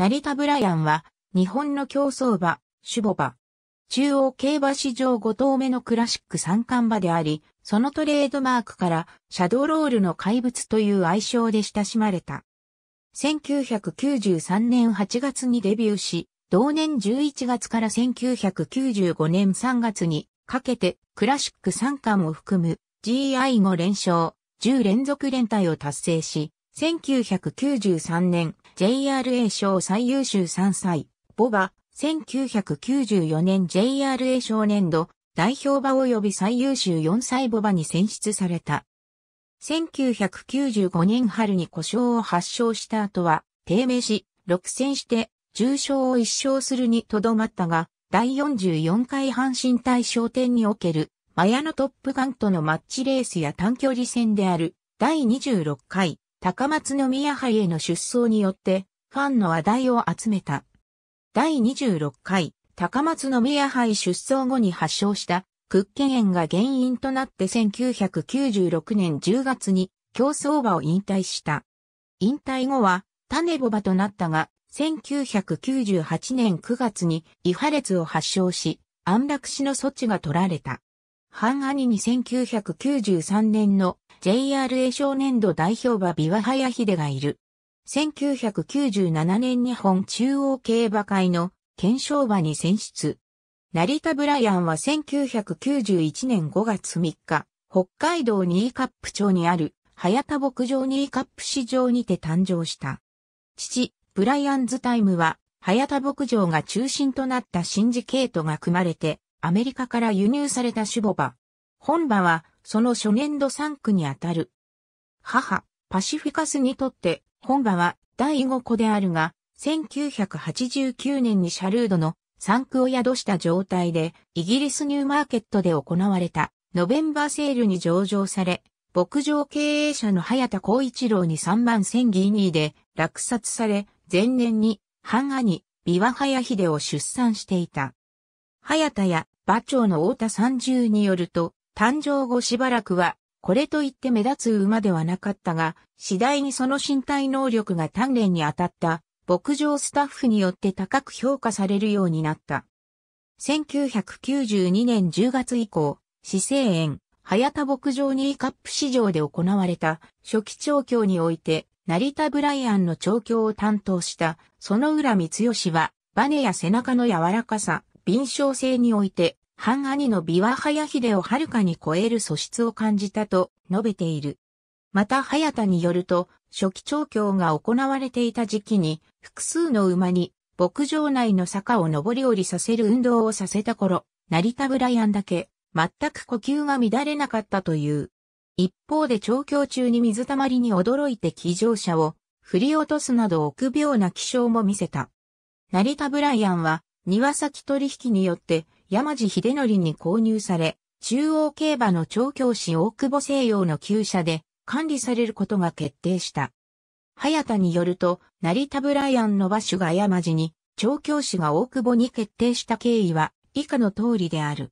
成田ブライアンは、日本の競走馬、ュ母馬。中央競馬史上5頭目のクラシック三冠馬であり、そのトレードマークからシャドーロールの怪物という愛称で親しまれた。1993年8月にデビューし、同年11月から1995年3月にかけてクラシック三冠を含む GI5 連勝、10連続連帯を達成し、1993年 JRA 賞最優秀3歳、ボバ、1994年 JRA 賞年度、代表馬及び最優秀4歳ボバに選出された。1995年春に故障を発症した後は、低迷し、6戦して、重傷を1勝するにとどまったが、第44回阪神対賞典における、マヤのトップガンとのマッチレースや短距離戦である、第26回高松宮杯への出走によって、ファンの話題を集めた。第26回、高松宮杯出走後に発症した、屈腱炎が原因となって1996年10月に競争馬を引退した。引退後は、種ボ馬となったが、1998年9月に違破裂を発症し、安楽死の措置が取られた。半兄に1993年の JRA 少年度代表馬美和早秀がいる。1997年日本中央競馬会の検証馬に選出。成田ブライアンは1991年5月3日、北海道ニーカップ町にある、早田牧場ニーカップ市場にて誕生した。父、ブライアンズタイムは、早田牧場が中心となったシンジケートが組まれて、アメリカから輸入された種母馬。本馬は、その初年度3区にあたる。母、パシフィカスにとって、本場は第5子であるが、1989年にシャルードの産区を宿した状態で、イギリスニューマーケットで行われた、ノベンバーセールに上場され、牧場経営者の早田光一郎に3万1000ギーニーで落札され、前年に、半兄、ビワハヤヒデを出産していた。早田や馬長の太田三十によると、誕生後しばらくは、これといって目立つ馬ではなかったが、次第にその身体能力が鍛錬に当たった牧場スタッフによって高く評価されるようになった。1992年10月以降、市生園、早田牧場にカップ市場で行われた初期調教において、成田ブライアンの調教を担当した、その浦光義は、バネや背中の柔らかさ、臨床性において、半兄の美は早秀をはるかに超える素質を感じたと述べている。また早田によると、初期調教が行われていた時期に、複数の馬に、牧場内の坂を上り下りさせる運動をさせた頃、成田ブライアンだけ、全く呼吸が乱れなかったという。一方で調教中に水たまりに驚いて騎乗者を振り落とすなど臆病な気象も見せた。成田ブライアンは、庭先取引によって、山地秀則に購入され、中央競馬の調教師大久保西洋の厩舎で管理されることが決定した。早田によると、成田ブライアンの馬主が山地に、調教師が大久保に決定した経緯は、以下の通りである。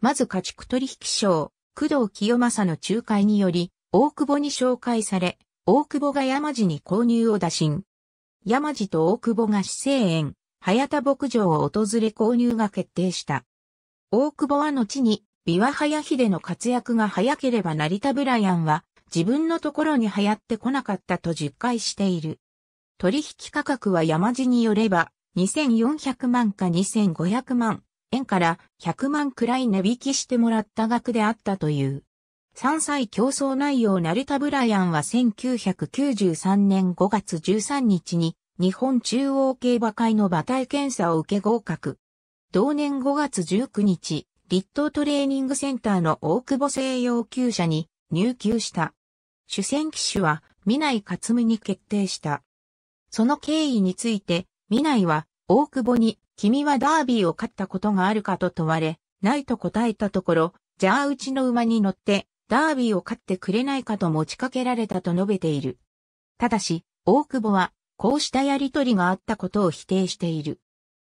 まず家畜取引賞、工藤清正の仲介により、大久保に紹介され、大久保が山地に購入を打診。山地と大久保が市政園、早田牧場を訪れ購入が決定した。大久保は後に、ビワハヤヒデの活躍が早ければ成田ブライアンは自分のところに流行ってこなかったと実感している。取引価格は山地によれば2400万か2500万円から100万くらい値引きしてもらった額であったという。3歳競争内容成田ブライアンは1993年5月13日に日本中央競馬会の馬体検査を受け合格。同年5月19日、立東トレーニングセンターの大久保製要求者に入球した。主戦機種は、南井勝夢に決定した。その経緯について、南井は、大久保に、君はダービーを勝ったことがあるかと問われ、ないと答えたところ、じゃあうちの馬に乗って、ダービーを勝ってくれないかと持ちかけられたと述べている。ただし、大久保は、こうしたやりとりがあったことを否定している。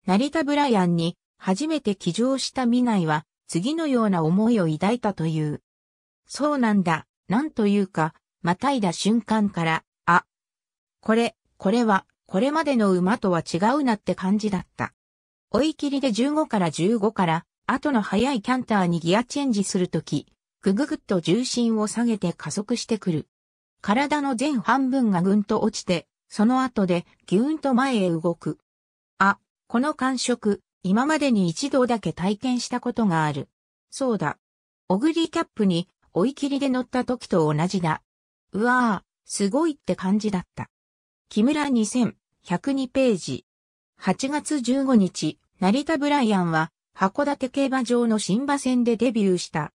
成田ブライアンに、初めて騎乗したミナイは、次のような思いを抱いたという。そうなんだ、なんというか、またいだ瞬間から、あ、これ、これは、これまでの馬とは違うなって感じだった。追い切りで15から15から、後の速いキャンターにギアチェンジするとき、ぐぐぐっと重心を下げて加速してくる。体の前半分がぐんと落ちて、その後でぎゅーんと前へ動く。あ、この感触、今までに一度だけ体験したことがある。そうだ。オグリキャップに追い切りで乗った時と同じだ。うわぁ、すごいって感じだった。木村2 102ページ。8月15日、成田ブライアンは、函館競馬場の新馬戦でデビューした。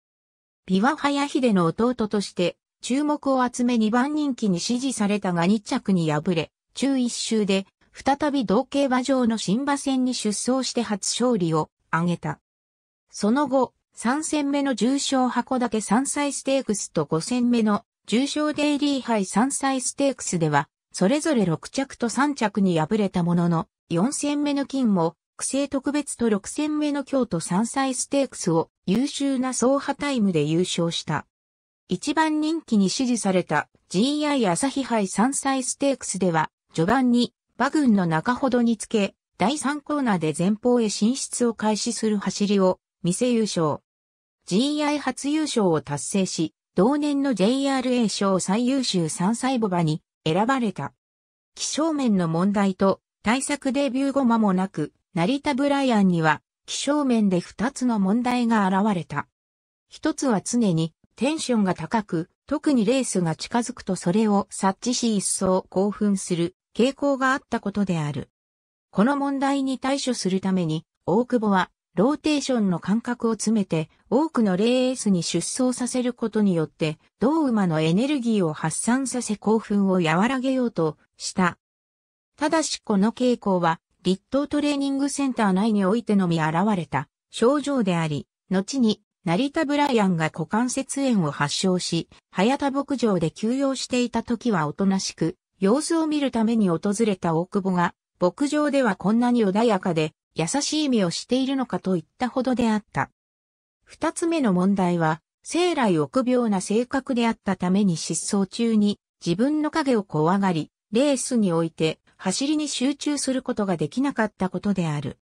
ビワハヤヒデの弟として、注目を集め2番人気に支持されたが2着に敗れ、中1周で再び同系馬場の新馬戦に出走して初勝利を挙げた。その後、3戦目の重賞だけ、山歳ステークスと5戦目の重賞デイリー杯山歳ステークスでは、それぞれ6着と3着に敗れたものの、4戦目の金も、区政特別と6戦目の京都山歳ステークスを優秀な走破タイムで優勝した。一番人気に支持された GI 朝日杯山歳ステークスでは、序盤に馬群の中ほどにつけ、第3コーナーで前方へ進出を開始する走りを見せ優勝。GI 初優勝を達成し、同年の JRA 賞最優秀3歳母馬に選ばれた。気象面の問題と対策デビュー後間もなく、成田ブライアンには気象面で2つの問題が現れた。一つは常にテンションが高く、特にレースが近づくとそれを察知し一層興奮する傾向があったことである。この問題に対処するために、大久保は、ローテーションの間隔を詰めて、多くのレースに出走させることによって、同馬のエネルギーを発散させ興奮を和らげようとした。ただしこの傾向は、立東トレーニングセンター内においてのみ現れた症状であり、後に成田ブライアンが股関節炎を発症し、早田牧場で休養していた時はおとなしく様子を見るために訪れた大久保が、牧場ではこんなに穏やかで、優しい目をしているのかと言ったほどであった。二つ目の問題は、生来臆病な性格であったために失踪中に、自分の影を怖がり、レースにおいて、走りに集中することができなかったことである。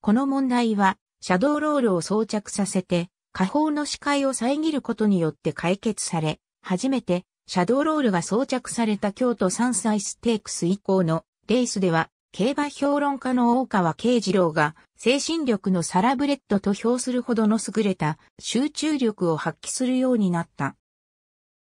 この問題は、シャドーロールを装着させて、下方の視界を遮ることによって解決され、初めてシャドーロールが装着された京都山歳ステークス以降のレースでは、競馬評論家の大川慶次郎が、精神力のサラブレッドと評するほどの優れた集中力を発揮するようになった。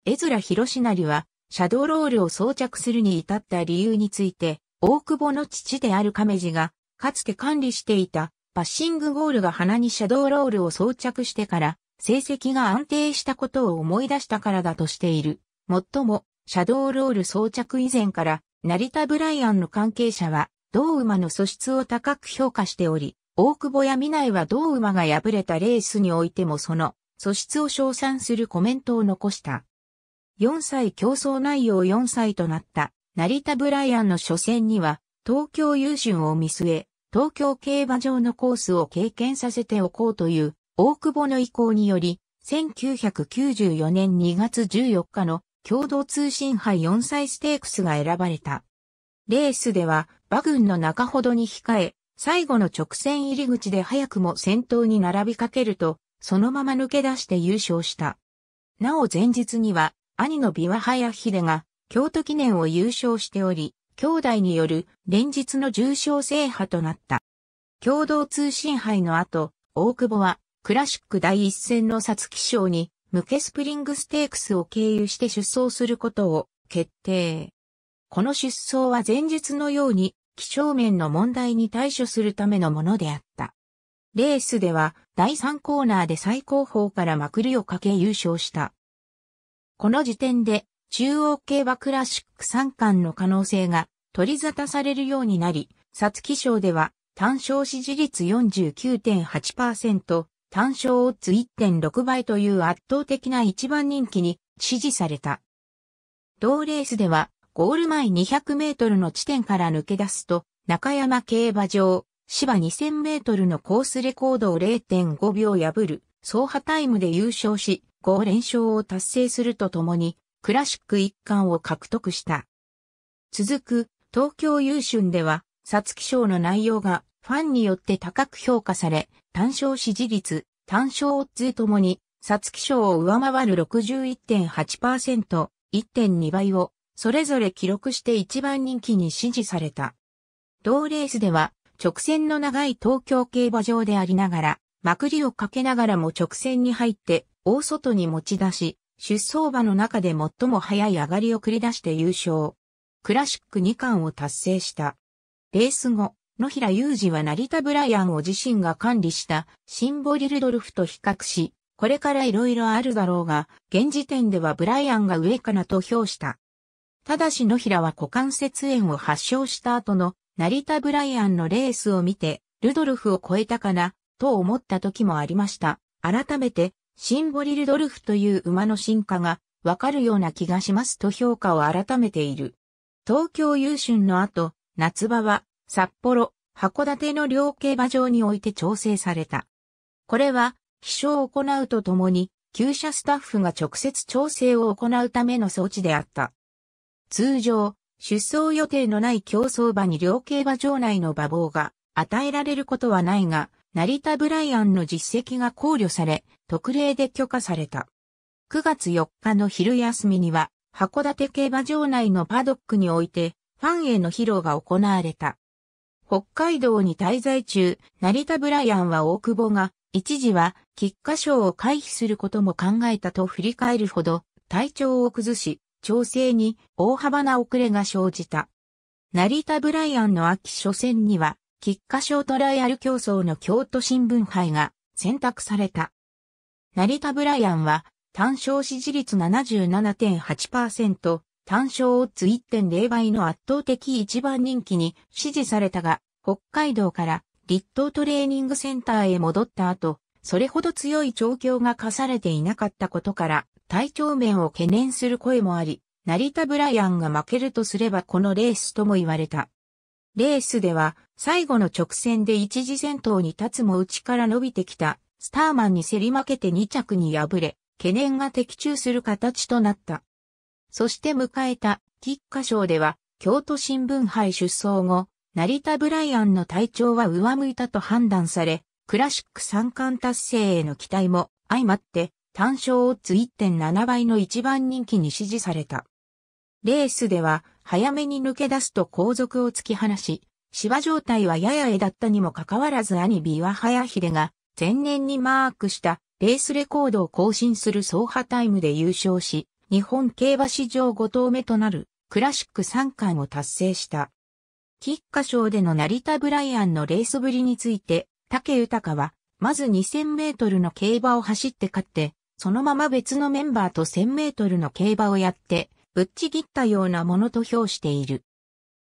絵面広成は、シャドーロールを装着するに至った理由について、大久保の父である亀治が、かつて管理していたパッシングゴールが鼻にシャドーロールを装着してから、成績が安定したことを思い出したからだとしている。最も、シャドーロール装着以前から、成田ブライアンの関係者は、同馬の素質を高く評価しており、大久保や未来は同馬が敗れたレースにおいてもその素質を称賛するコメントを残した。4歳競争内容4歳となった成田ブライアンの初戦には東京優春を見据え、東京競馬場のコースを経験させておこうという大久保の意向により、1994年2月14日の共同通信杯4歳ステークスが選ばれた。レースでは、馬群の中ほどに控え、最後の直線入り口で早くも先頭に並びかけると、そのまま抜け出して優勝した。なお前日には、兄の琵琶早秀が、京都記念を優勝しており、兄弟による連日の重賞制覇となった。共同通信杯の後、大久保は、クラシック第一戦の皐月賞に、向けスプリングステークスを経由して出走することを決定。この出走は前述のように気象面の問題に対処するためのものであった。レースでは第3コーナーで最高峰からまくりをかけ優勝した。この時点で中央競馬クラシック3冠の可能性が取り沙汰されるようになり、皐月賞では単勝支持率49.8%、単勝オッズ1.6倍という圧倒的な一番人気に支持された。同レースでは、ゴール前200メートルの地点から抜け出すと、中山競馬場、芝2000メートルのコースレコードを0.5秒破る、走破タイムで優勝し、5連勝を達成するとともに、クラシック一冠を獲得した。続く、東京優春では、皐月賞の内容がファンによって高く評価され、単勝支持率、単勝オッズともに、サツキ賞を上回る61.8%、1.2倍を、それぞれ記録して一番人気に支持された。同レースでは、直線の長い東京競馬場でありながら、まくりをかけながらも直線に入って、大外に持ち出し、出走馬の中で最も早い上がりを繰り出して優勝。クラシック2冠を達成した。レース後、野平雄二は成田ブライアンを自身が管理したシンボリルドルフと比較し、これから色々あるだろうが、現時点ではブライアンが上かなと評した。ただし野平は股関節炎を発症した後の成田ブライアンのレースを見て、ルドルフを超えたかな、と思った時もありました。改めて、シンボリルドルフという馬の進化がわかるような気がしますと評価を改めている。東京優春の後、夏場は札幌、函館の両競馬場において調整された。これは、飛翔を行うとともに、旧車スタッフが直接調整を行うための装置であった。通常、出走予定のない競走馬に両競馬場内の馬房が与えられることはないが、成田ブライアンの実績が考慮され、特例で許可された。9月4日の昼休みには、函館競馬場内のパドックにおいて、ファンへの披露が行われた。北海道に滞在中、成田ブライアンは大久保が、一時は、喫下症を回避することも考えたと振り返るほど、体調を崩し、調整に大幅な遅れが生じた。成田ブライアンの秋初戦には、喫下症トライアル競争の京都新聞杯が選択された。成田ブライアンは、単勝支持率77.8%、単勝オッズ1.0倍の圧倒的一番人気に支持されたが、北海道から立東トレーニングセンターへ戻った後、それほど強い調教が課されていなかったことから、体調面を懸念する声もあり、成田ブライアンが負けるとすればこのレースとも言われた。レースでは最後の直線で一時戦闘に立つも内から伸びてきたスターマンに競り負けて2着に敗れ、懸念が的中する形となった。そして迎えた菊花賞では、京都新聞杯出走後、成田ブライアンの体調は上向いたと判断され、クラシック三冠達成への期待も相まって、単勝オッズ1.7倍の一番人気に支持された。レースでは、早めに抜け出すと後続を突き放し、芝状態はやや絵だったにもかかわらず兄美和早秀が前年にマークしたレースレコードを更新する走破タイムで優勝し、日本競馬史上5頭目となるクラシック3冠を達成した。菊花賞での成田ブライアンのレースぶりについて、竹豊は、まず2000メートルの競馬を走って勝って、そのまま別のメンバーと1000メートルの競馬をやって、ぶっちぎったようなものと評している。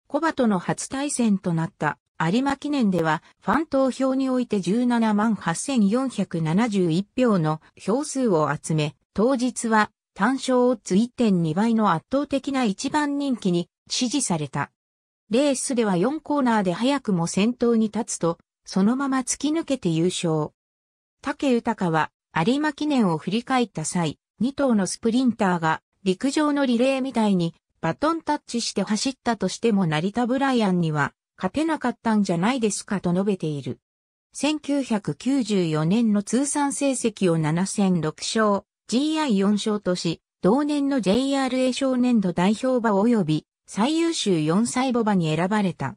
コバとの初対戦となった有馬記念では、ファン投票において17万8471票の票数を集め、当日は単勝オッズ1.2倍の圧倒的な一番人気に支持された。レースでは4コーナーで早くも先頭に立つと、そのまま突き抜けて優勝。竹豊は有馬記念を振り返った際、2頭のスプリンターが陸上のリレーみたいにバトンタッチして走ったとしても成田ブライアンには勝てなかったんじゃないですかと述べている。1994年の通算成績を7戦6勝、GI4 賞とし、同年の JRA 少年度代表馬及び最優秀4歳母馬に選ばれた。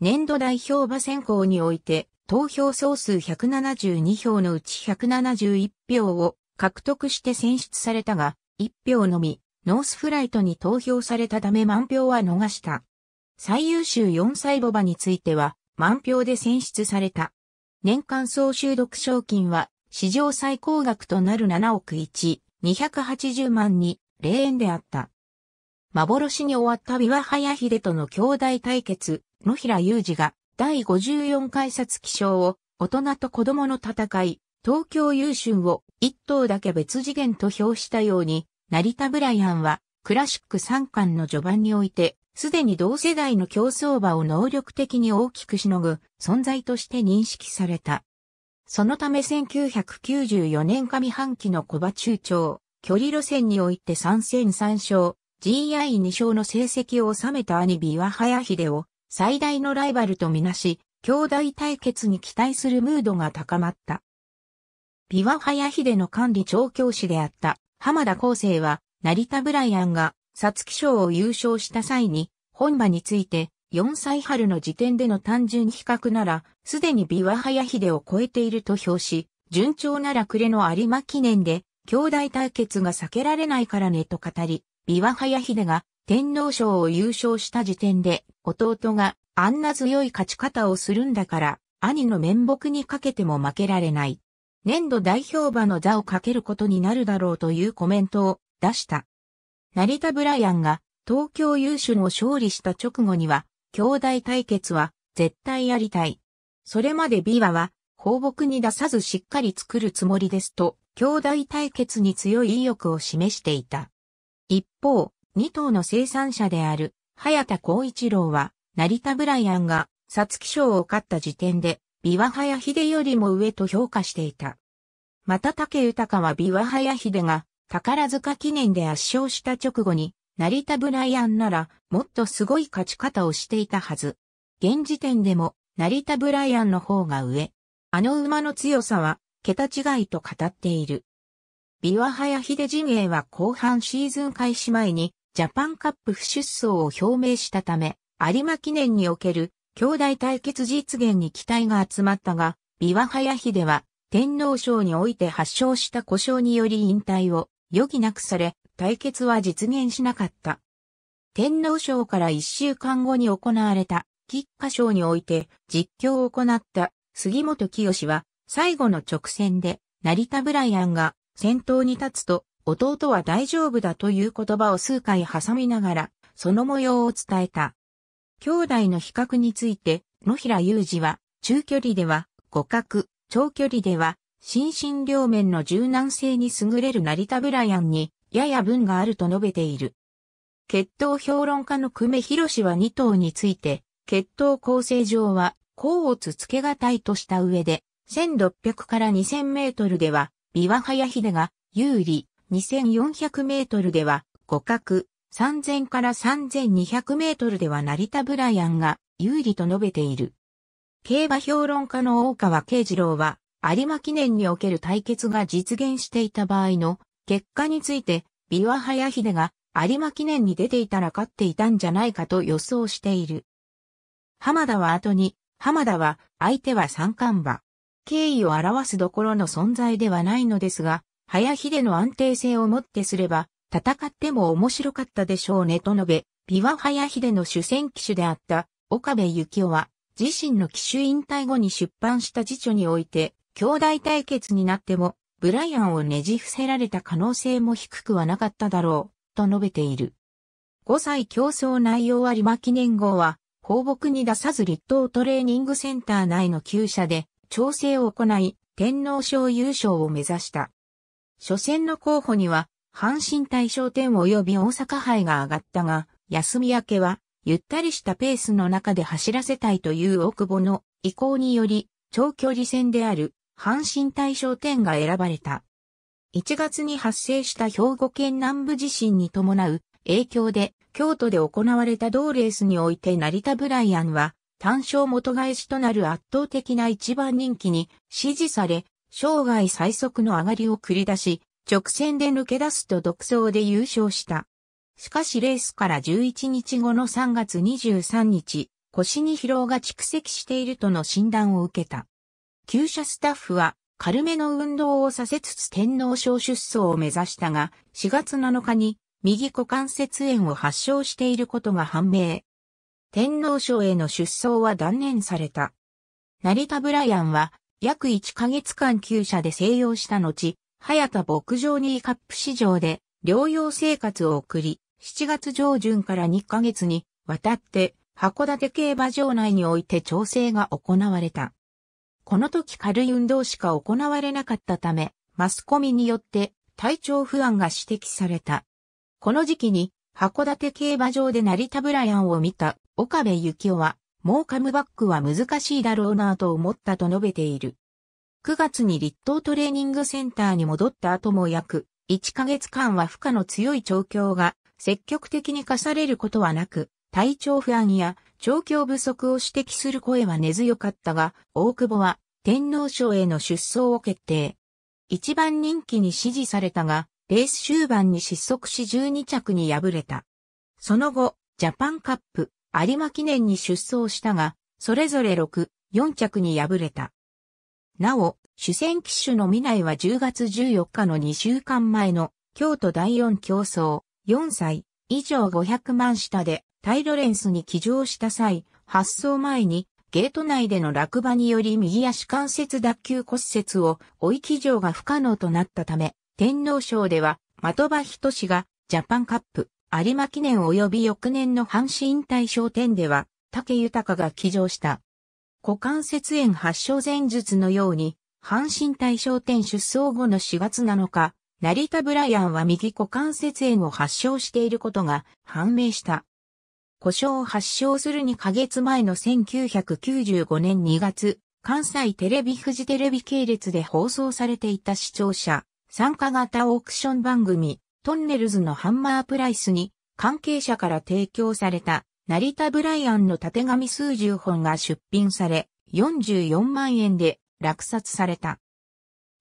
年度代表馬選考において、投票総数172票のうち171票を獲得して選出されたが、1票のみ、ノースフライトに投票されたため満票は逃した。最優秀4歳母馬については、満票で選出された。年間総収録賞金は史上最高額となる7億1、280万に、霊園であった。幻に終わった美和早秀との兄弟対決、野平雄二が、第54回札記章を、大人と子供の戦い、東京優春を一頭だけ別次元と評したように、成田ブライアンは、クラシック3巻の序盤において、すでに同世代の競争馬を能力的に大きくしのぐ存在として認識された。そのため1994年上半期の小場中長、距離路線において3戦3勝、GI2 勝の成績を収めた兄ビワハヤヒデを最大のライバルとみなし、兄弟対決に期待するムードが高まった。ビワハヤヒデの管理調教師であった浜田康生は、成田ブライアンが皐月賞を優勝した際に、本馬について、4歳春の時点での単純比較なら、すでに琵琶早秀を超えていると評し、順調なら暮れの有馬記念で、兄弟対決が避けられないからねと語り、琵琶早秀が天皇賞を優勝した時点で、弟があんな強い勝ち方をするんだから、兄の面目にかけても負けられない。年度代表馬の座をかけることになるだろうというコメントを出した。成田ブライアンが東京優秀を勝利した直後には兄弟対決は絶対やりたい。それまでビワは放牧に出さずしっかり作るつもりですと、兄弟対決に強い意欲を示していた。一方、2頭の生産者である、早田光一郎は、成田ブライアンが、皐月賞を勝った時点で、ビワハヤヒデよりも上と評価していた。また竹豊はビワハヤヒデが、宝塚記念で圧勝した直後に、成田ブライアンなら、もっとすごい勝ち方をしていたはず。現時点でも、成田ブライアンの方が上。あの馬の強さは、桁違いと語っている。ビワハヤヒデ陣営は後半シーズン開始前に、ジャパンカップ不出走を表明したため、有馬記念における、兄弟対決実現に期待が集まったが、ビワハヤヒデは、天皇賞において発症した故障により引退を余儀なくされ、対決は実現しなかった。天皇賞から一週間後に行われた菊花賞において実況を行った杉本清は最後の直線で成田ブライアンが先頭に立つと弟は大丈夫だという言葉を数回挟みながらその模様を伝えた。兄弟の比較について野平雄二は中距離では互角、長距離では心身両面の柔軟性に優れる成田ブライアンにやや分があると述べている。血統評論家の久米博は2頭について、血統構成上は、甲をつつけがたいとした上で、1600から2000メートルでは、ビワハヤヒデが有利、2400メートルでは、互角、3000から3200メートルでは成田ブライアンが有利と述べている。競馬評論家の大川慶次郎は、有馬記念における対決が実現していた場合の結果について、ビワハヤヒデが有馬記念に出ていたら勝っていたんじゃないかと予想している。浜田は後に、浜田は相手は三冠馬。敬意を表すどころの存在ではないのですが、早秀の安定性をもってすれば、戦っても面白かったでしょうねと述べ、ビワ早秀の主戦騎手であった岡部幸男は、自身の騎手引退後に出版した辞書において、兄弟対決になってもブライアンをねじ伏せられた可能性も低くはなかっただろう、と述べている。5歳競争内容ありま記念号は、放牧に出さず立東トレーニングセンター内の旧車で調整を行い、天皇賞優勝を目指した。初戦の候補には、阪神大賞典及び大阪杯が上がったが、休み明けは、ゆったりしたペースの中で走らせたいという大久保の意向により、長距離戦である阪神大賞店が選ばれた。1月に発生した兵庫県南部地震に伴う影響で京都で行われた同レースにおいて成田ブライアンは単勝元返しとなる圧倒的な一番人気に支持され、生涯最速の上がりを繰り出し、直線で抜け出すと独走で優勝した。しかしレースから11日後の3月23日、腰に疲労が蓄積しているとの診断を受けた。旧社スタッフは軽めの運動をさせつつ天皇賞出走を目指したが、4月7日に右股関節炎を発症していることが判明。天皇賞への出走は断念された。成田ブライアンは約1ヶ月間厩舎で静養した後、早田牧場にカップ市場で療養生活を送り、7月上旬から2ヶ月にわたって函館競馬場内において調整が行われた。この時軽い運動しか行われなかったため、マスコミによって体調不安が指摘された。この時期に函館競馬場で成田ブライアンを見た岡部幸男は、もうカムバックは難しいだろうなぁと思ったと述べている。9月に立東トレーニングセンターに戻った後も約1ヶ月間は負荷の強い調教が積極的に課されることはなく、体調不安や調教不足を指摘する声は根強かったが、大久保は天皇賞への出走を決定。一番人気に支持されたが、レース終盤に失速し12着に敗れた。その後、ジャパンカップ、有馬記念に出走したが、それぞれ6、4着に敗れた。なお、主戦機種の未来は10月14日の2週間前の京都第4競争4歳以上500万下でタイロレンスに騎乗した際、発送前にゲート内での落馬により右足関節脱臼骨折を追い騎乗が不可能となったため、天皇賞では的場仁志がジャパンカップ、有馬記念及び翌年の阪神大退典店では、竹豊が騎乗した。股関節炎発症前述のように、阪神大賞店出走後の4月7日、成田ブライアンは右股関節炎を発症していることが判明した。故障を発症する2ヶ月前の1995年2月、関西テレビ富士テレビ系列で放送されていた視聴者、参加型オークション番組、トンネルズのハンマープライスに、関係者から提供された、成田ブライアンの縦紙数十本が出品され、44万円で落札された。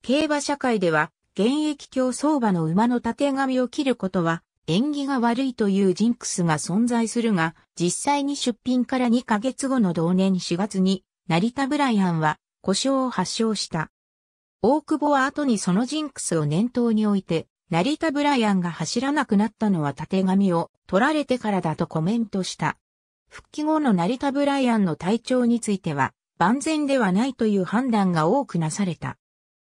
競馬社会では、現役競走馬の馬の縦紙を切ることは、縁起が悪いというジンクスが存在するが、実際に出品から2ヶ月後の同年4月に、成田ブライアンは故障を発症した。大久保は後にそのジンクスを念頭に置いて、成田ブライアンが走らなくなったのは縦紙を取られてからだとコメントした。復帰後の成田ブライアンの体調については、万全ではないという判断が多くなされた。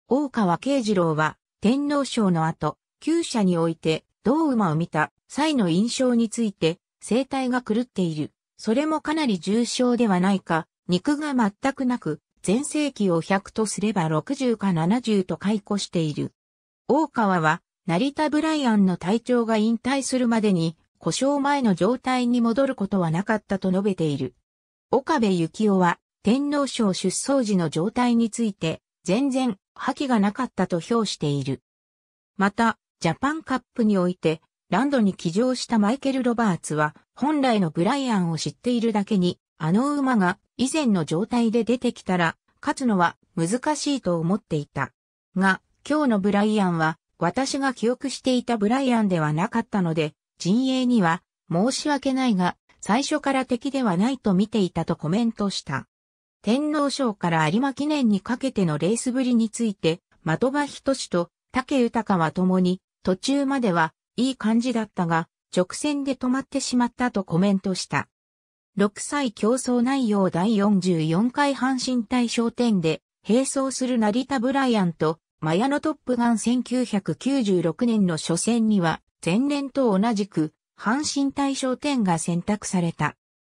大川慶次郎は、天皇賞の後、旧社において、同馬を見た際の印象について、生態が狂っている。それもかなり重症ではないか、肉が全くなく、前世紀を100とすれば60か70と解雇している。大川は、成田ブライアンの隊長が引退するまでに、故障前の状態に戻ることはなかったと述べている。岡部幸男は、天皇賞出走時の状態について、全然、覇気がなかったと評している。また、ジャパンカップにおいて、ランドに騎乗したマイケル・ロバーツは、本来のブライアンを知っているだけに、あの馬が以前の状態で出てきたら、勝つのは難しいと思っていた。が、今日のブライアンは、私が記憶していたブライアンではなかったので、陣営には、申し訳ないが、最初から敵ではないと見ていたとコメントした。天皇賞から有馬記念にかけてのレースぶりについて、的場仁と竹豊は共に途中まではいい感じだったが、直線で止まってしまったとコメントした。6歳競争内容第44回阪神対商点で、並走する成田ブライアンと、マヤのトップガン1996年の初戦には、前年と同じく、阪神対商点が選択された。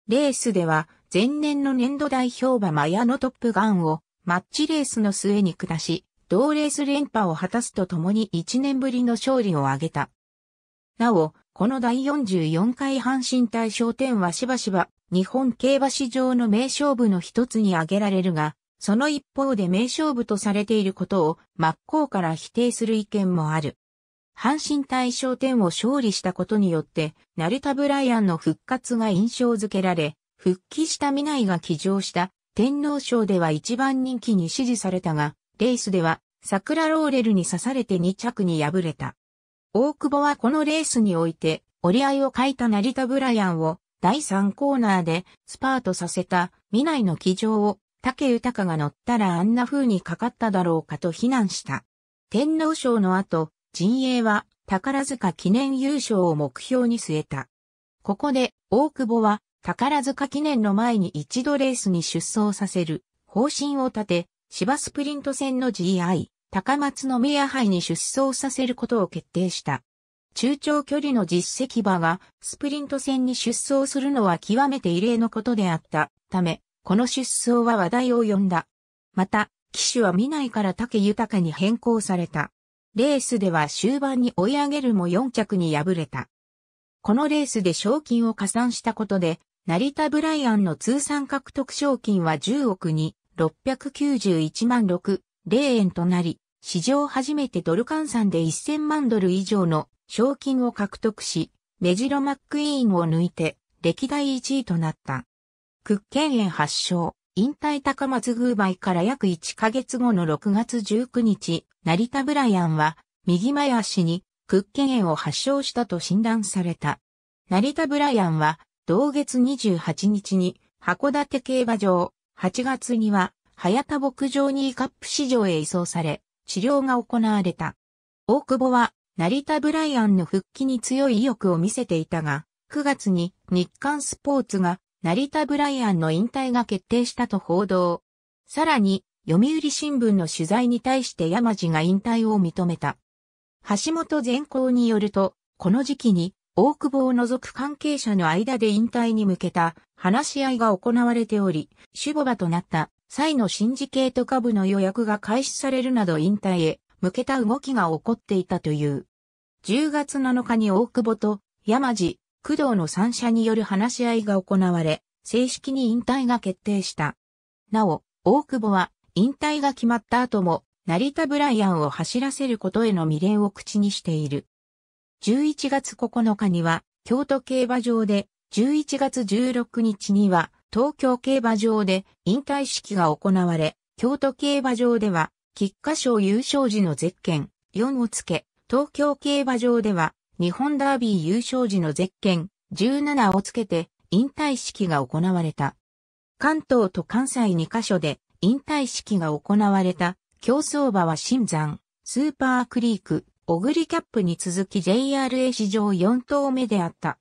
レースでは、前年の年度代表馬マヤのトップガンを、マッチレースの末に下し、同レース連覇を果たすとともに1年ぶりの勝利を挙げた。なお、この第44回阪神大賞典はしばしば日本競馬史上の名勝負の一つに挙げられるが、その一方で名勝負とされていることを真っ向から否定する意見もある。阪神大賞典を勝利したことによって、ナルタブライアンの復活が印象づけられ、復帰した未来が騎乗した天皇賞では一番人気に支持されたが、レースでは、桜ローレルに刺されて2着に敗れた。大久保はこのレースにおいて、折り合いを欠いた成田ブライアンを、第3コーナーでスパートさせた、未来の騎乗を、竹豊が乗ったらあんな風にかかっただろうかと非難した。天皇賞の後、陣営は宝塚記念優勝を目標に据えた。ここで大久保は宝塚記念の前に一度レースに出走させる方針を立て、芝スプリント戦の GI、高松の宮杯に出走させることを決定した。中長距離の実績馬がスプリント戦に出走するのは極めて異例のことであったため、この出走は話題を呼んだ。また、騎手は見ないから竹豊に変更された。レースでは終盤に追い上げるも4着に敗れた。このレースで賞金を加算したことで、成田ブライアンの通算獲得賞金は10億に691万6、0円となり、史上初めてドル換算で1000万ドル以上の賞金を獲得し、メジロ・マックイーンを抜いて、歴代1位となった。クッケン園発祥、引退高松宮イから約1ヶ月後の6月19日、成田ブライアンは、右前足に、クッケン園を発症したと診断された。成田ブライアンは、同月28日に、函館競馬場、8月には、早田牧場にイカップ市場へ移送され、治療が行われた。大久保は、成田ブライアンの復帰に強い意欲を見せていたが、9月に日刊スポーツが成田ブライアンの引退が決定したと報道。さらに、読売新聞の取材に対して山地が引退を認めた。橋本善行によると、この時期に大久保を除く関係者の間で引退に向けた話し合いが行われており、守護場となった際のシンジケート株の予約が開始されるなど引退へ向けた動きが起こっていたという。10月7日に大久保と山地、工藤の三者による話し合いが行われ、正式に引退が決定した。なお、大久保は引退が決まった後も、成田ブライアンを走らせることへの未練を口にしている。11月9日には京都競馬場で、11月16日には東京競馬場で引退式が行われ、京都競馬場では、菊花賞優勝時のゼッケン4をつけ、東京競馬場では、日本ダービー優勝時のゼッケン17をつけて引退式が行われた。関東と関西2カ所で引退式が行われた競走馬は新山、スーパークリーク、オグリキャップに続き JRA 史上4頭目であった。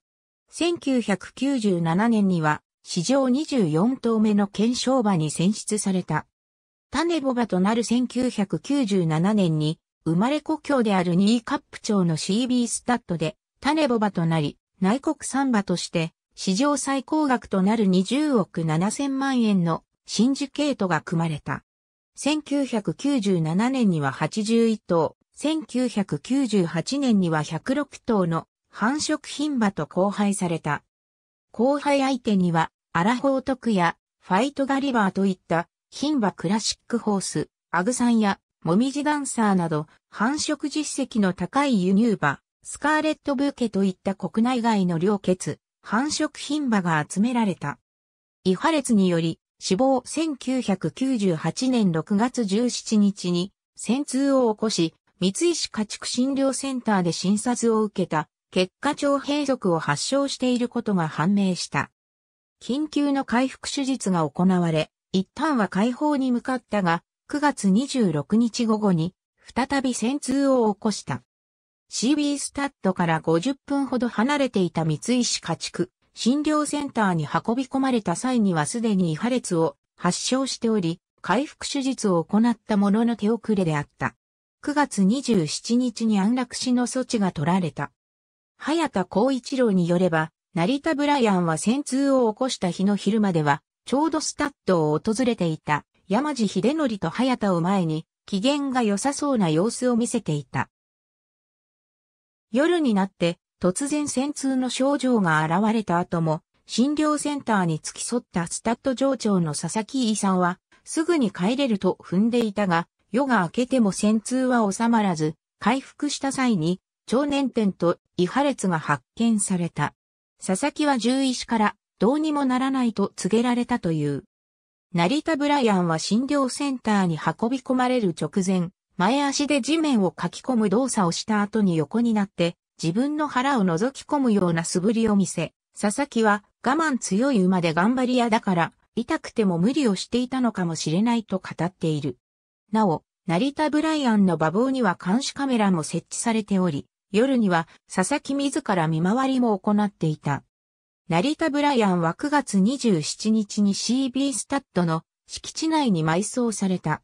1997年には史上24頭目の検証馬に選出された。種ボバとなる1997年に生まれ故郷であるニーカップ町の CB スタッドで種ボバとなり内国産馬として史上最高額となる20億7000万円の真珠ケートが組まれた。1997年には81頭、1998年には106頭の繁殖牝馬と交配された。交配相手には、アラフォートクや、ファイトガリバーといった、牝馬クラシックホース、アグサンや、モミジダンサーなど、繁殖実績の高い輸入馬、スカーレットブーケといった国内外の良血、繁殖牝馬が集められた。違破裂により、死亡1998年6月17日に、戦痛を起こし、三石家畜診療センターで診察を受けた結果腸閉塞を発症していることが判明した。緊急の回復手術が行われ、一旦は解放に向かったが、9月26日午後に再び戦痛を起こした。CB スタッドから50分ほど離れていた三石家畜診療センターに運び込まれた際にはすでに破裂を発症しており、回復手術を行ったものの手遅れであった。9月27日に安楽死の措置が取られた。早田光一郎によれば、成田ブライアンは戦痛を起こした日の昼までは、ちょうどスタッドを訪れていた山地秀則と早田を前に、機嫌が良さそうな様子を見せていた。夜になって、突然戦痛の症状が現れた後も、診療センターに付き添ったスタッド上長の佐々木伊さんは、すぐに帰れると踏んでいたが、夜が明けても戦痛は収まらず、回復した際に、超年点と胃破裂が発見された。佐々木は獣医師からどうにもならないと告げられたという。成田ブライアンは診療センターに運び込まれる直前、前足で地面をかき込む動作をした後に横になって、自分の腹を覗き込むような素振りを見せ、佐々木は我慢強い馬で頑張り屋だから、痛くても無理をしていたのかもしれないと語っている。なお、成田ブライアンの馬房には監視カメラも設置されており、夜には佐々木自ら見回りも行っていた。成田ブライアンは9月27日に CB スタッドの敷地内に埋葬された。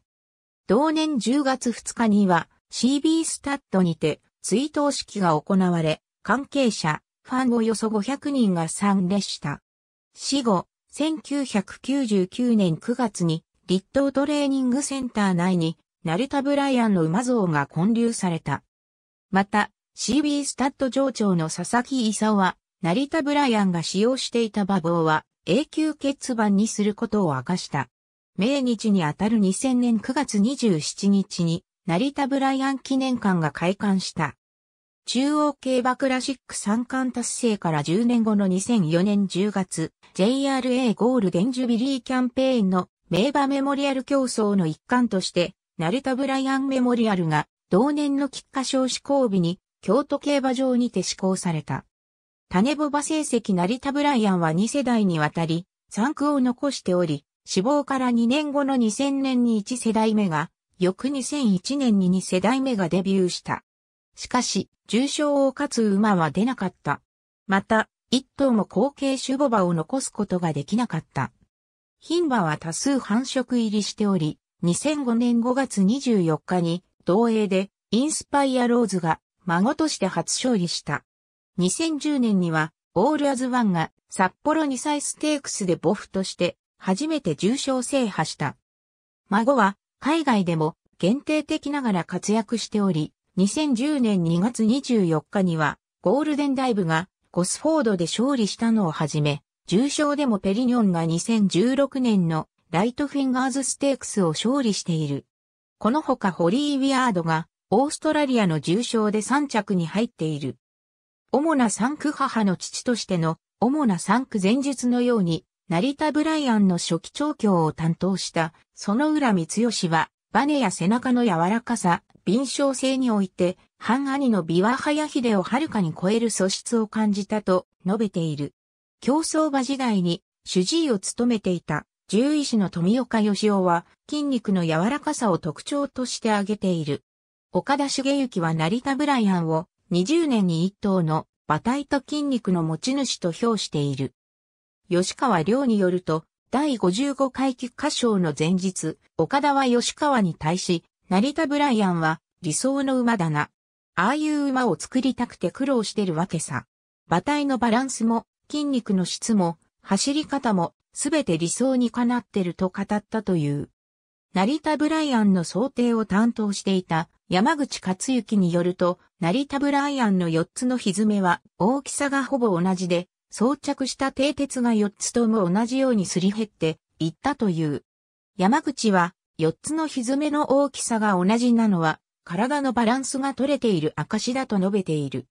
同年10月2日には CB スタッドにて追悼式が行われ、関係者、ファンおよそ500人が参列した。死後、1999年9月に立東トレーニングセンター内に、成田ブライアンの馬像が建立された。また、CB スタッド上長の佐々木勲は、成田ブライアンが使用していた馬房は永久欠番にすることを明かした。命日にあたる2000年9月27日に、成田ブライアン記念館が開館した。中央競馬クラシック三冠達成から10年後の2004年10月、JRA ゴールデンジュビリーキャンペーンの名馬メモリアル競争の一環として、ナルタブライアンメモリアルが同年の菊花賞施行日に京都競馬場にて施行された。種ボバ成績ナルタブライアンは2世代にわたり、産区を残しており、死亡から2年後の2000年に1世代目が、翌2001年に2世代目がデビューした。しかし、重傷を勝つ馬は出なかった。また、1頭も後継種ボバを残すことができなかった。牝馬は多数繁殖入りしており、2005年5月24日に、同英で、インスパイアローズが、孫として初勝利した。2010年には、オールアズワンが、札幌2歳ステークスでボフとして、初めて重賞制覇した。孫は、海外でも、限定的ながら活躍しており、2010年2月24日には、ゴールデンダイブが、ゴスフォードで勝利したのをはじめ、重賞でもペリニョンが2016年のライトフィンガーズステークスを勝利している。このほかホリー・ウィアードがオーストラリアの重賞で3着に入っている。主な産区母の父としての主な産区前述のように成田ブライアンの初期調教を担当したその浦光義はバネや背中の柔らかさ、敏捷性において、半兄の美和早秀をはるかに超える素質を感じたと述べている。競争馬時代に主治医を務めていた獣医師の富岡義夫は筋肉の柔らかさを特徴として挙げている。岡田茂之は成田ブライアンを20年に1頭の馬体と筋肉の持ち主と評している。吉川亮によると、第55回菊花賞の前日、岡田は吉川に対し、成田ブライアンは理想の馬だな。ああいう馬を作りたくて苦労してるわけさ。馬体のバランスも筋肉の質も、走り方も、すべて理想にかなってると語ったという。成田ブライアンの想定を担当していた山口克之によると、成田ブライアンの4つのひめは大きさがほぼ同じで、装着した蹄鉄が4つとも同じようにすり減っていったという。山口は4つのひめの大きさが同じなのは、体のバランスが取れている証だと述べている。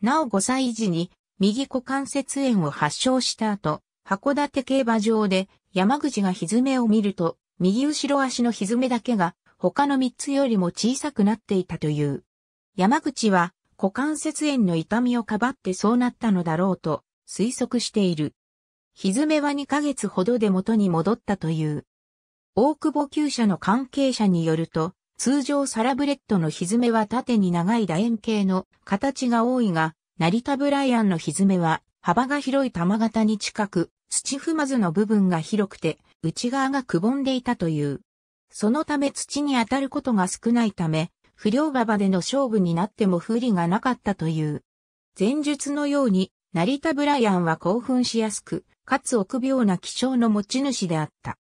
なお5歳児に右股関節炎を発症した後、函館競馬場で山口が蹄を見ると、右後ろ足の蹄だけが他の3つよりも小さくなっていたという。山口は股関節炎の痛みをかばってそうなったのだろうと推測している。蹄は2ヶ月ほどで元に戻ったという。大久保厩舎の関係者によると、通常サラブレッドの蹄は縦に長い楕円形の形が多いが、成田ブライアンの蹄は、幅が広い玉型に近く、土踏まずの部分が広くて、内側がくぼんでいたという。そのため土に当たることが少ないため、不良馬場での勝負になっても不利がなかったという。前述のように、成田ブライアンは興奮しやすく、かつ臆病な気少の持ち主であった。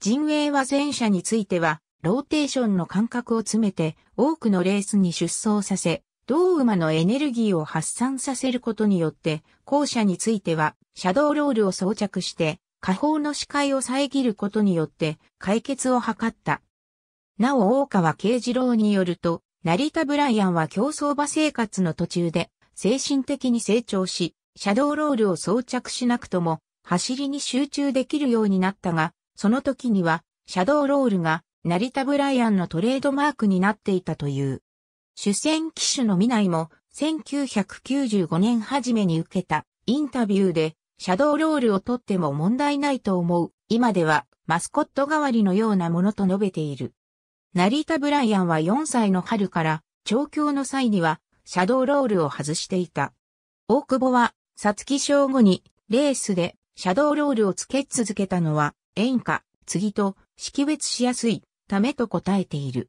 陣営は前者については、ローテーションの間隔を詰めて、多くのレースに出走させ、同馬のエネルギーを発散させることによって、後者については、シャドーロールを装着して、下方の視界を遮ることによって、解決を図った。なお、大川慶次郎によると、成田ブライアンは競走馬生活の途中で、精神的に成長し、シャドーロールを装着しなくとも、走りに集中できるようになったが、その時には、シャドーロールが、成田ブライアンのトレードマークになっていたという。主戦機種の未来も、1995年初めに受けたインタビューで、シャドーロールを取っても問題ないと思う。今ではマスコット代わりのようなものと述べている。成田ブライアンは4歳の春から調教の際にはシャドーロールを外していた。大久保は、さつき賞後にレースでシャドーロールをつけ続けたのは、演歌、次と識別しやすいためと答えている。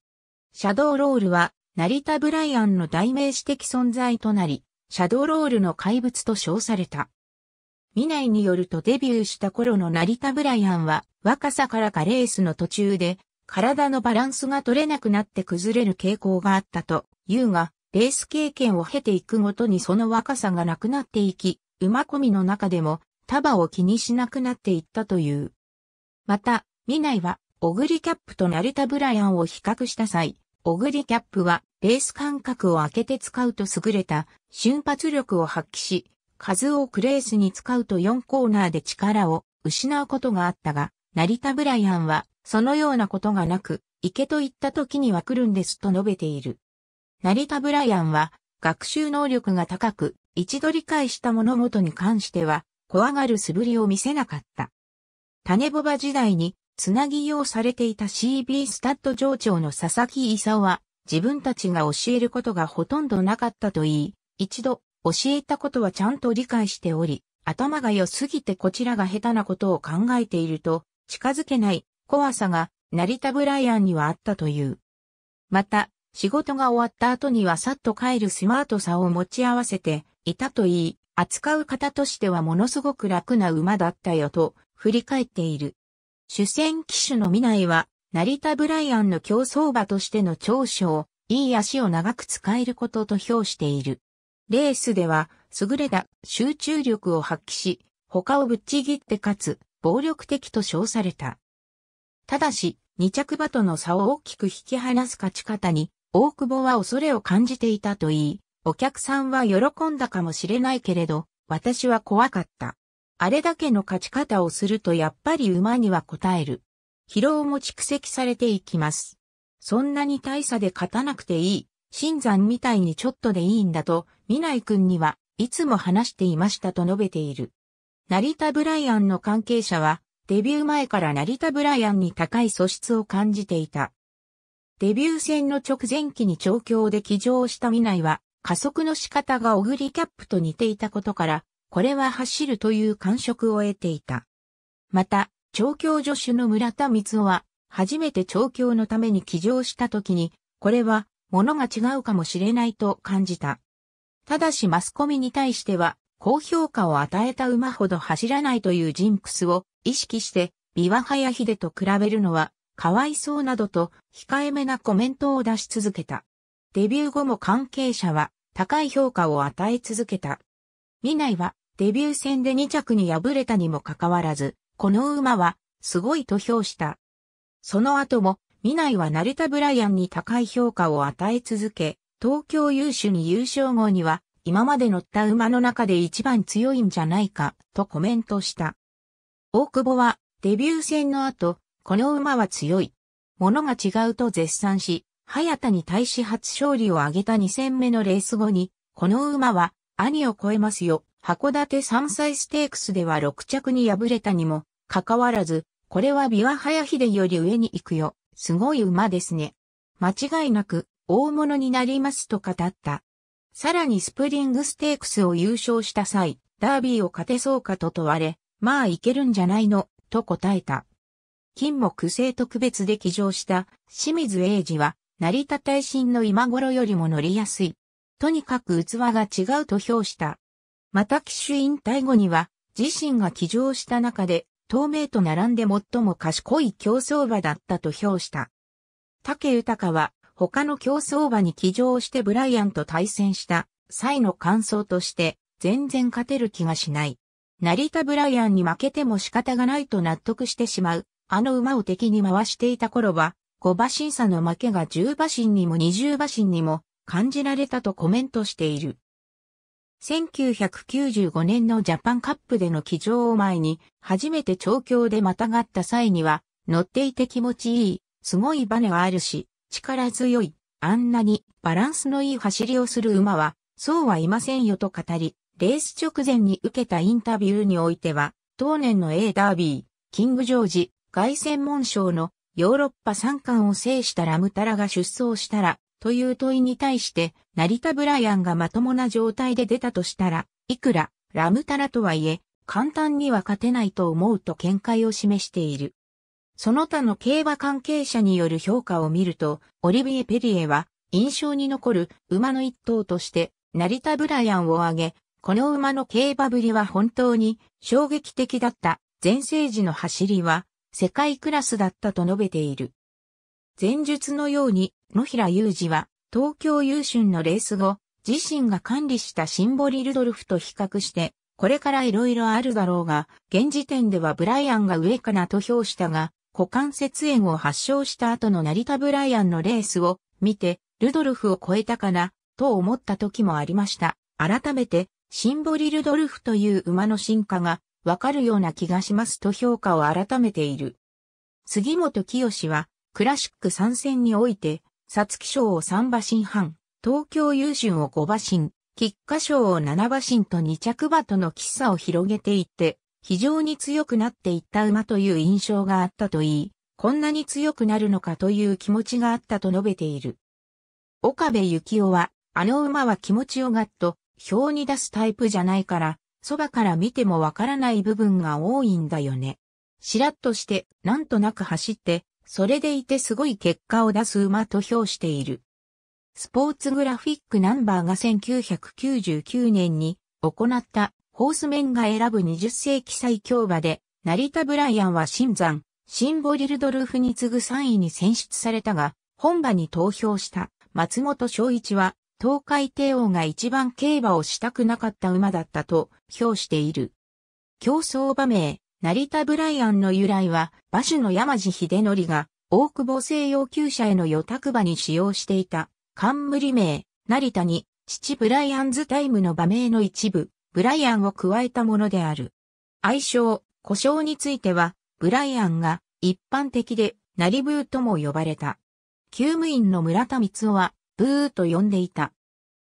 シャドーロールは成田ブライアンの代名詞的存在となり、シャドーロールの怪物と称された。ミナイによるとデビューした頃の成田ブライアンは若さからかレースの途中で体のバランスが取れなくなって崩れる傾向があったというが、レース経験を経ていくごとにその若さがなくなっていき、馬込みの中でも束を気にしなくなっていったという。また、ミナイは、オグリキャップと成田ブライアンを比較した際、オグリキャップは、レース間隔を空けて使うと優れた瞬発力を発揮し、数多くレースに使うと4コーナーで力を失うことがあったが、成田ブライアンは、そのようなことがなく、池といった時には来るんですと述べている。成田ブライアンは、学習能力が高く、一度理解した物事に関しては、怖がる素振りを見せなかった。種ボバ時代につなぎ用されていた CB スタッド上長の佐々木勲は、自分たちが教えることがほとんどなかったと言い、一度教えたことはちゃんと理解しており、頭が良すぎてこちらが下手なことを考えていると、近づけない怖さが成田ブライアンにはあったという。また、仕事が終わった後にはさっと帰るスマートさを持ち合わせていたと言い、扱う方としてはものすごく楽な馬だったよと振り返っている。主戦騎手のナイは、成田ブライアンの競走馬としての長所を、いい足を長く使えることと評している。レースでは、優れた集中力を発揮し、他をぶっちぎってかつ、暴力的と称された。ただし、二着馬との差を大きく引き離す勝ち方に、大久保は恐れを感じていたといい、お客さんは喜んだかもしれないけれど、私は怖かった。あれだけの勝ち方をするとやっぱり馬には応える。疲労も蓄積されていきます。そんなに大差で勝たなくていい。新山みたいにちょっとでいいんだと、ミナイ君には、いつも話していましたと述べている。成田ブライアンの関係者は、デビュー前から成田ブライアンに高い素質を感じていた。デビュー戦の直前期に調教で起乗したミナイは、加速の仕方がオグリキャップと似ていたことから、これは走るという感触を得ていた。また、調教助手の村田光雄は、初めて調教のために起乗した時に、これは、ものが違うかもしれないと感じた。ただしマスコミに対しては、高評価を与えた馬ほど走らないというジンクスを意識して、ビワハヤヒデと比べるのは、かわいそうなどと、控えめなコメントを出し続けた。デビュー後も関係者は、高い評価を与え続けた。ミナは、デビュー戦で2着に敗れたにもかかわらず、この馬は、すごいと評した。その後も、未来イは成田ブライアンに高い評価を与え続け、東京優秀に優勝後には、今まで乗った馬の中で一番強いんじゃないか、とコメントした。大久保は、デビュー戦の後、この馬は強い。ものが違うと絶賛し、早田に対し初勝利を挙げた2戦目のレース後に、この馬は、兄を超えますよ、函館山菜ステークスでは6着に敗れたにも、かかわらず、これはビワ早秀より上に行くよ。すごい馬ですね。間違いなく、大物になりますと語った。さらにスプリングステークスを優勝した際、ダービーを勝てそうかと問われ、まあいけるんじゃないの、と答えた。金木性特別で騎乗した清水英二は、成田耐震の今頃よりも乗りやすい。とにかく器が違うと評した。また騎手引退後には、自身が騎乗した中で、透明と並んで最も賢い競走馬だったと評した。竹豊は、他の競走馬に騎乗してブライアンと対戦した際の感想として、全然勝てる気がしない。成田ブライアンに負けても仕方がないと納得してしまう。あの馬を敵に回していた頃は、5馬審査の負けが10馬身にも20馬身にも感じられたとコメントしている。1995年のジャパンカップでの騎乗を前に、初めて調教でまたがった際には、乗っていて気持ちいい、すごいバネはあるし、力強い、あんなにバランスのいい走りをする馬は、そうはいませんよと語り、レース直前に受けたインタビューにおいては、当年の A ダービー、キングジョージ、凱旋門賞のヨーロッパ3冠を制したラムタラが出走したら、という問いに対して、成田ブライアンがまともな状態で出たとしたら、いくら、ラムタラとはいえ、簡単には勝てないと思うと見解を示している。その他の競馬関係者による評価を見ると、オリビエ・ペリエは、印象に残る馬の一頭として、成田ブライアンを挙げ、この馬の競馬ぶりは本当に衝撃的だった。前世時の走りは世界クラスだったと述べている。前述のように、野平裕二は、東京優春のレース後、自身が管理したシンボリルドルフと比較して、これから色々あるだろうが、現時点ではブライアンが上かなと評したが、股関節炎を発症した後の成田ブライアンのレースを見て、ルドルフを超えたかな、と思った時もありました。改めて、シンボリルドルフという馬の進化がわかるような気がしますと評価を改めている。杉本清は、クラシック参戦において、皐月賞を3馬身半、東京優春を5馬身、菊花賞を7馬身と2着馬との喫茶を広げていって、非常に強くなっていった馬という印象があったといい、こんなに強くなるのかという気持ちがあったと述べている。岡部幸男は、あの馬は気持ちをガッと、表に出すタイプじゃないから、そばから見てもわからない部分が多いんだよね。しらっとして、なんとなく走って、それでいてすごい結果を出す馬と評している。スポーツグラフィックナンバーが1999年に行ったホースメンが選ぶ20世紀最強馬で、成田ブライアンは新山、シンボリルドルフに次ぐ3位に選出されたが、本馬に投票した松本昭一は、東海帝王が一番競馬をしたくなかった馬だったと評している。競争馬名、成田ブライアンの由来は、馬主の山地秀則が、大久保西洋旧社への予託馬に使用していた、冠名、成田に、父ブライアンズタイムの馬名の一部、ブライアンを加えたものである。愛称、故障については、ブライアンが一般的で、ナリブーとも呼ばれた。厩務員の村田光夫は、ブーと呼んでいた。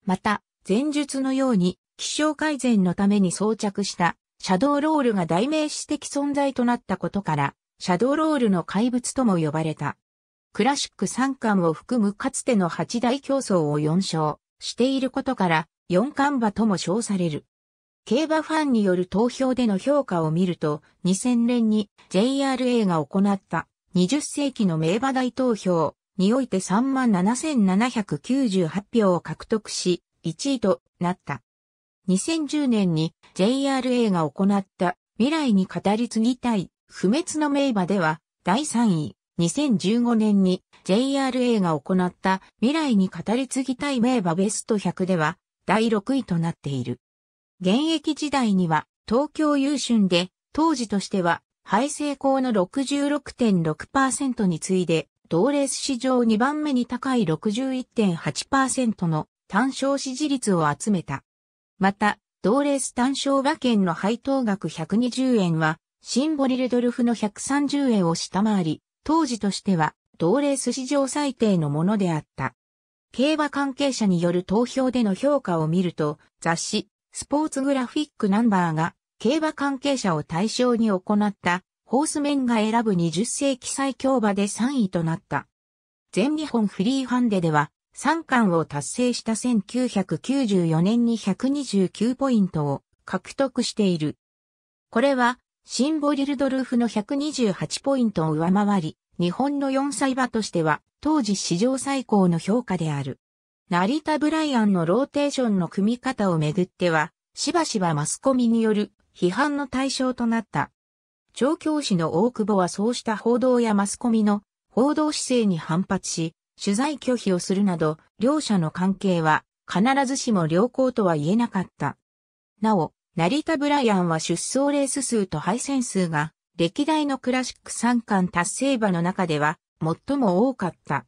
また、前述のように、気象改善のために装着したシャドーロールが代名詞的存在となったことから、シャドーロールの怪物とも呼ばれた。クラシック3冠を含むかつての8大競争を4勝していることから、4冠馬とも称される。競馬ファンによる投票での評価を見ると、2000年に JRA が行った20世紀の名馬大投票において37,798票を獲得し、1位となった。2010年に JRA が行った未来に語り継ぎたい不滅の名馬では第3位。2015年に JRA が行った未来に語り継ぎたい名馬ベスト100では第6位となっている。現役時代には東京優春で当時としては敗成功の66.6%に次いで同レース史上2番目に高い61.8%の単勝支持率を集めた。また、同レース単勝馬券の配当額120円は、シンボリルドルフの130円を下回り、当時としては、同レース史上最低のものであった。競馬関係者による投票での評価を見ると、雑誌、スポーツグラフィックナンバーが、競馬関係者を対象に行った、ホースメンが選ぶ20世紀最強馬で3位となった。全日本フリーハンデでは、三冠を達成した1994年に129ポイントを獲得している。これは、シンボリルドルフの128ポイントを上回り、日本の4歳馬としては、当時史上最高の評価である。成田ブライアンのローテーションの組み方をめぐっては、しばしばマスコミによる批判の対象となった。調教師の大久保はそうした報道やマスコミの報道姿勢に反発し、取材拒否をするなど、両者の関係は必ずしも良好とは言えなかった。なお、成田ブライアンは出走レース数と敗戦数が、歴代のクラシック三冠達成馬の中では、最も多かった。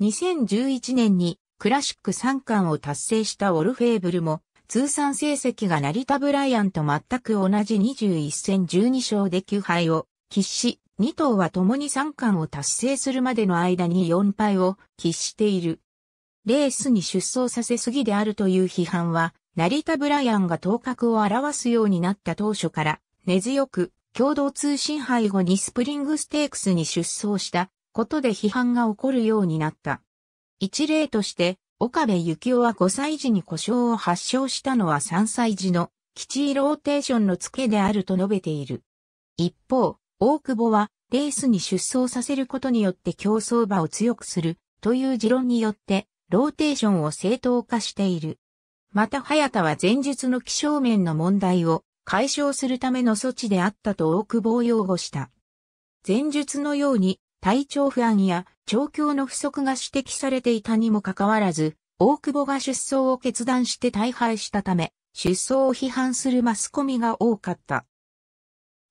2011年にクラシック三冠を達成したオルフェーブルも、通算成績が成田ブライアンと全く同じ21戦12勝で9敗を喫し、2頭は共に3冠を達成するまでの間に4敗を喫している。レースに出走させすぎであるという批判は、成田ブライアンが頭角を表すようになった当初から根強く共同通信杯後にスプリングステークスに出走したことで批判が起こるようになった。一例として、岡部幸男は5歳児に故障を発症したのは3歳児の基地ローテーションの付けであると述べている。一方、大久保はレースに出走させることによって競争馬を強くするという持論によってローテーションを正当化している。また早田は前述の気象面の問題を解消するための措置であったと大久保を擁護した。前述のように体調不安や調教の不足が指摘されていたにもかかわらず、大久保が出走を決断して大敗したため、出走を批判するマスコミが多かった。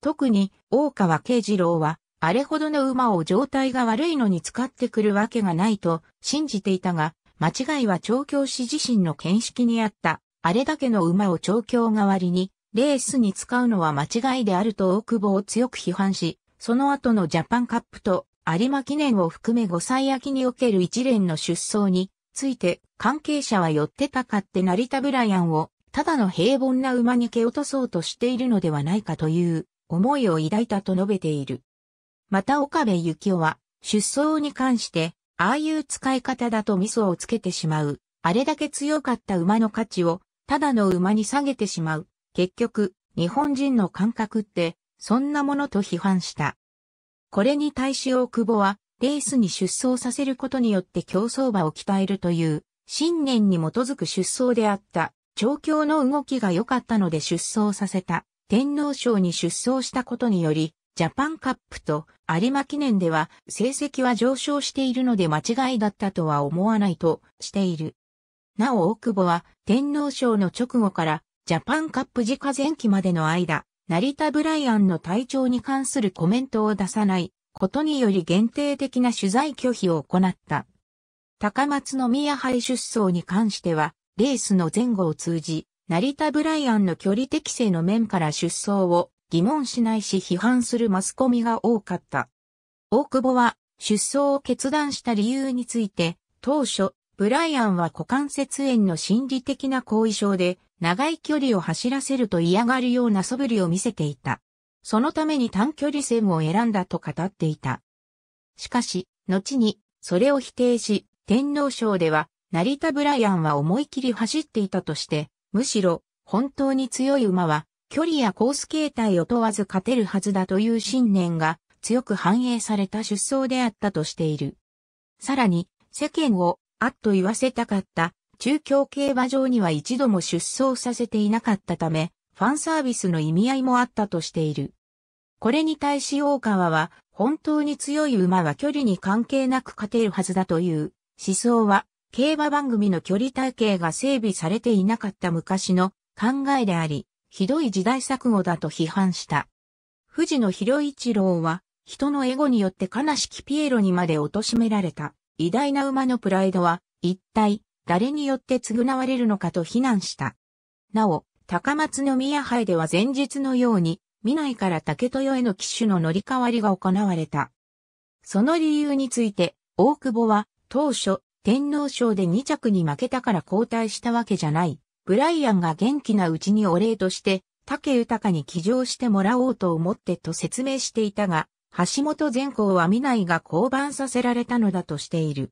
特に大川慶次郎は、あれほどの馬を状態が悪いのに使ってくるわけがないと信じていたが、間違いは調教師自身の見識にあった。あれだけの馬を調教代わりに、レースに使うのは間違いであると大久保を強く批判し、その後のジャパンカップと有馬記念を含め5歳秋における一連の出走について、関係者は寄ってたかって成田ブライアンを、ただの平凡な馬に蹴落とそうとしているのではないかという思いを抱いたと述べている。また岡部幸夫は、出走に関して、ああいう使い方だと味噌をつけてしまう。あれだけ強かった馬の価値を、ただの馬に下げてしまう。結局、日本人の感覚って、そんなものと批判した。これに対し大久保は、レースに出走させることによって競走馬を鍛えるという、信念に基づく出走であった、調教の動きが良かったので出走させた。天皇賞に出走したことにより、ジャパンカップと有馬記念では成績は上昇しているので間違いだったとは思わないとしている。なお大久保は天皇賞の直後からジャパンカップ時家前期までの間、成田ブライアンの体調に関するコメントを出さないことにより限定的な取材拒否を行った。高松宮杯出走に関しては、レースの前後を通じ、成田ブライアンの距離適正の面から出走を疑問しないし批判するマスコミが多かった。大久保は出走を決断した理由について、当初、ブライアンは股関節炎の心理的な後遺症で、長い距離を走らせると嫌がるような素振りを見せていた。そのために短距離戦を選んだと語っていた。しかし、後に、それを否定し、天皇賞では、成田ブライアンは思い切り走っていたとして、むしろ、本当に強い馬は、距離やコース形態を問わず勝てるはずだという信念が強く反映された出走であったとしている。さらに、世間を、あっと言わせたかった中京競馬場には一度も出走させていなかったため、ファンサービスの意味合いもあったとしている。これに対し大川は、本当に強い馬は距離に関係なく勝てるはずだという思想は競馬番組の距離体系が整備されていなかった昔の考えであり、ひどい時代錯誤だと批判した。藤野博一郎は、人のエゴによって悲しきピエロにまで貶められた、偉大な馬のプライドは、一体、誰によって償われるのかと非難した。なお、高松宮杯では前日のように、未来から竹豊への機種の乗り換わりが行われた。その理由について、大久保は、当初、天皇賞で2着に負けたから交代したわけじゃない。ブライアンが元気なうちにお礼として、竹豊に騎乗してもらおうと思ってと説明していたが、橋本善行は見ないが降板させられたのだとしている。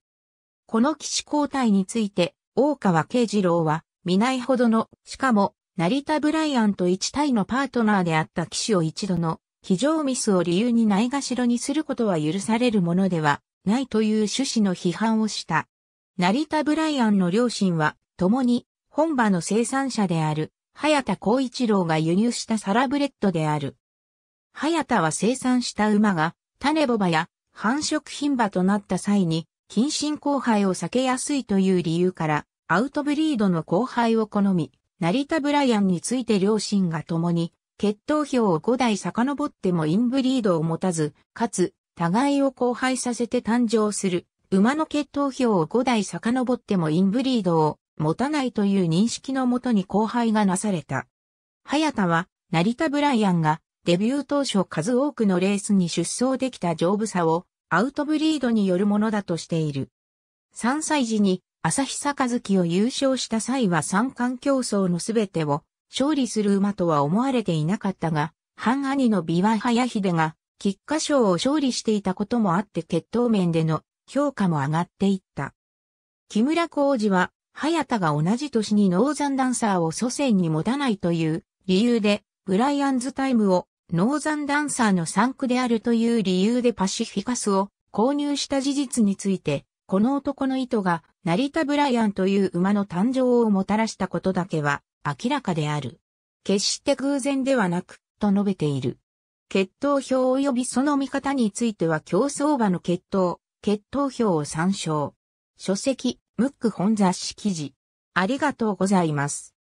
この騎士交代について、大川慶次郎は、見ないほどの、しかも、成田ブライアンと一対のパートナーであった騎士を一度の、騎乗ミスを理由にないがしろにすることは許されるものでは、ないという趣旨の批判をした。成田ブライアンの両親は、共に、本場の生産者である、早田光一郎が輸入したサラブレッドである。早田は生産した馬が、種ボバや繁殖品馬となった際に、近親交配を避けやすいという理由から、アウトブリードの交配を好み、成田ブライアンについて両親が共に、血統表を5代遡ってもインブリードを持たず、かつ、互いを交配させて誕生する、馬の血統表を5代遡ってもインブリードを持たないという認識のもとに後輩がなされた。早田は、成田ブライアンがデビュー当初数多くのレースに出走できた丈夫さをアウトブリードによるものだとしている。3歳時に朝日杯を優勝した際は三冠競争のすべてを勝利する馬とは思われていなかったが、半兄のビワハヤヒデが菊花賞を勝利していたこともあって血統面での評価も上がっていった。木村浩二は、早田が同じ年にノーザンダンサーを祖先に持たないという理由で、ブライアンズタイムをノーザンダンサーの産区であるという理由でパシフィカスを購入した事実について、この男の意図が成田ブライアンという馬の誕生をもたらしたことだけは明らかである。決して偶然ではなく、と述べている。血統表及びその見方については競争馬の血統、決闘表を参照。書籍、ムック本雑誌記事。ありがとうございます。